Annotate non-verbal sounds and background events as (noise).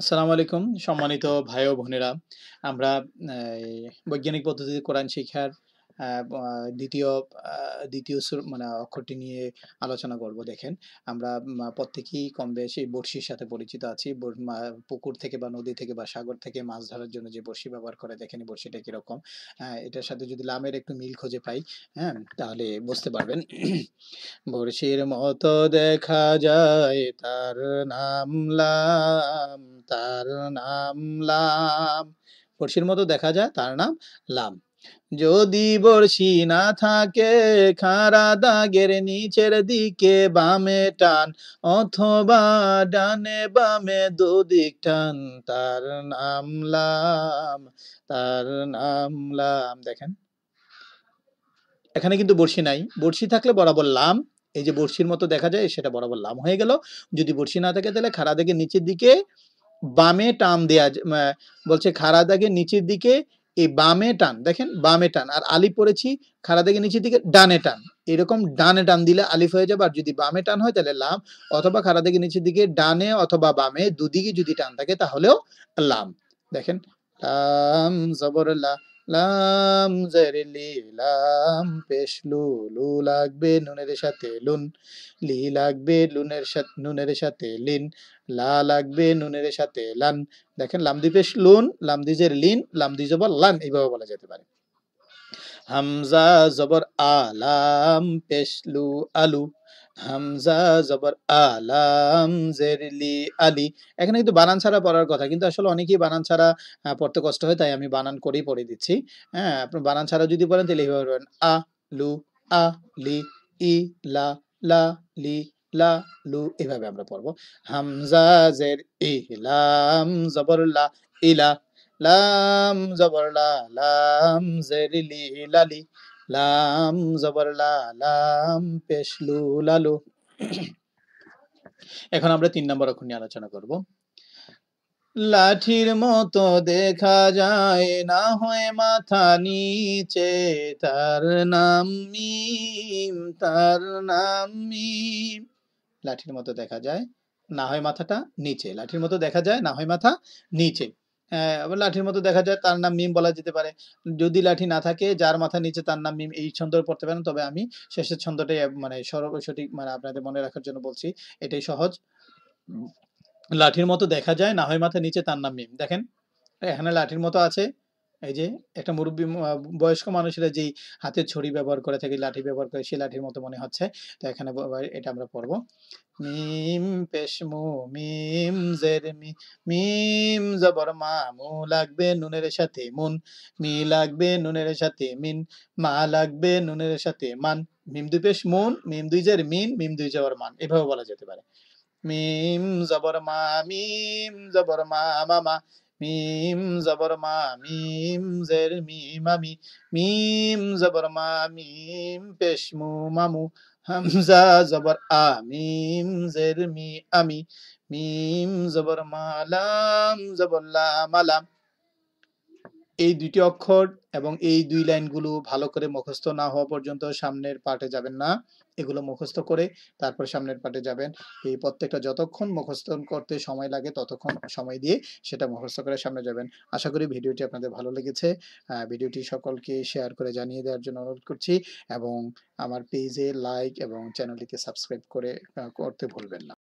আসসালামু আলাইকুম সম্মানিত ভাই ও বোনেরা আমরা বৈজ্ঞানিক পদ্ধতিতে কোরআন শিক্ষার দ্বিতীয় দ্বিতীয় মানে অক্ষরটি নিয়ে আলোচনা করব দেখেন আমরা প্রত্যেকেই কম বেশি বড়শির সাথে পরিচিত আছি পুকুর থেকে বা নদী থেকে বা সাগর থেকে মাছ ধরার জন্য যে বড়শি ব্যবহার করে দেখেন বড়শিটা কীরকম এটার সাথে যদি লামের একটু মিল খুঁজে পাই হ্যাঁ তাহলে বুঝতে পারবেন (clears throat) বড়শির মতো দেখা যায় তার নাম লাম তার নাম লাম বর্ষির মতো দেখা যায় তার নাম লাম যদি বর্ষি না থাকে খাড়া দাগের নিচের দিকে বামে টান অথবা ডানে বামে দুদিক টান তার নাম লাম তার নাম লাম দেখেন এখানে কিন্তু বর্ষি নাই বর্ষি থাকলে বরাবর লাম এই যে বর্ষির মতো দেখা যায় সেটা বরাবর লাম হয়ে গেল যদি বর্ষি না থাকে তাহলে খাড়া দেখে নিচের দিকে বামে টান দেয়া বলছে খাড়া দাগে নিচের দিকে এই বামে টান দেখেন বামে টান আর আলিফ পড়েছি খাড়া দাগে নিচের দিকে ডানে টান এরকম ডানে টান দিলে আলিফ হয়ে যাবে আর যদি বামে টান হয় তাহলে লাম অথবা খাড়া দাগে নিচের দিকে ডানে অথবা বামে দুদিকে যদি টান থাকে তাহলেও লাম দেখেন লাম জবর লাম জেরলি লাম পেশ লু লু লাগবে নুনের সাথে লুন লি লাগবে লুনের সাথে নুনের সাথে লিন লা লাগবে নুনের সাথে লান দেখেন লামদি পেশ লুন লামদি জের লিন লামদি জবর লান এইভাবে বলা যেতে পারে হামজা জবর আলাম পেশলু আলু হামজা জবর আলাম জেরলি আলি এখানে কিন্তু বানান ছাড়া পড়ার কথা কিন্তু আসলে অনেকেই বানান ছাড়া পড়তে কষ্ট হয় তাই আমি বানান করেই পড়ে দিচ্ছি হ্যাঁ আপনার বানান ছাড়া যদি পড়েন তাহলে এইভাবে পড়বেন আ লু আ লি ই লা লা লি লা লু এভাবে আমরা পড়বো হামজা জের ই লাম জবর লা ইলা লাম জবর লা লাম জের লি লালি লাম জবর লাম পেশলু লালু এখন আমরা তিন নম্বর অক্ষর নিয়ে আলোচনা করব লাঠির মতো দেখা যায় না হয় মাথা নিচে তার নাম মিম তার নাম মিম লাঠির মতো দেখা যায় না হয় মাথাটা নিচে লাঠির মতো দেখা যায় না হয় মাথা নিচে হ্যাঁ লাঠির মতো দেখা যায় তার নাম মিম বলা যেতে পারে যদি লাঠি না থাকে যার মাথা নিচে তার নাম মিম এই ছন্দ পড়তে পারেন তবে আমি শেষের ছন্দটাই মানে সর্ব সঠিক মানে আপনাদের মনে রাখার জন্য বলছি এটাই সহজ লাঠির মতো দেখা যায় না হয় মাথা নিচে তার নাম মিম দেখেন এখানে লাঠির মতো আছে এই যে একটা মুরব্বী বয়স্ক মানুষেরা যেই হাতে ছড়ি ব্যবহার করে থাকে লাঠি ব্যবহার করে সেই লাঠির মতো মনে হচ্ছে তো এখানে এটা আমরা পড়বো মিম পেশমু মিম জের মি মিম জবর মা মু লাগবে নুনের সাথে মুন মি লাগবে নুনের সাথে মিন মা লাগবে নুনের সাথে মান মিম দুই পেশ মুন মিম দুই জের মিন মিম দুই জবর মান এভাবে বলা যেতে পারে মিম জবর মা মিম জবর মা মামা মিম জবর মিম জের মিম আমি মিম জবর মা মিম পেশমু মামু হামজা জবর আ মিম জের মি আমি মিম জবর মালাম জবর লাম আলাম এই দুইটি অক্ষর এবং এই দুই লাইনগুলো ভালো করে মুখস্থ না হওয়া পর্যন্ত সামনের পাটে যাবেন না এগুলো মুখস্থ করে তারপর সামনের পাটে যাবেন এই প্রত্যেকটা যতক্ষণ মুখস্থ করতে সময় লাগে ততক্ষণ সময় দিয়ে সেটা মুখস্থ করে সামনে যাবেন আশা করি ভিডিওটি আপনাদের ভালো লেগেছে ভিডিওটি সকলকে শেয়ার করে জানিয়ে দেওয়ার জন্য অনুরোধ করছি এবং আমার পেজে লাইক এবং চ্যানেলটিকে সাবস্ক্রাইব করে করতে ভুলবেন না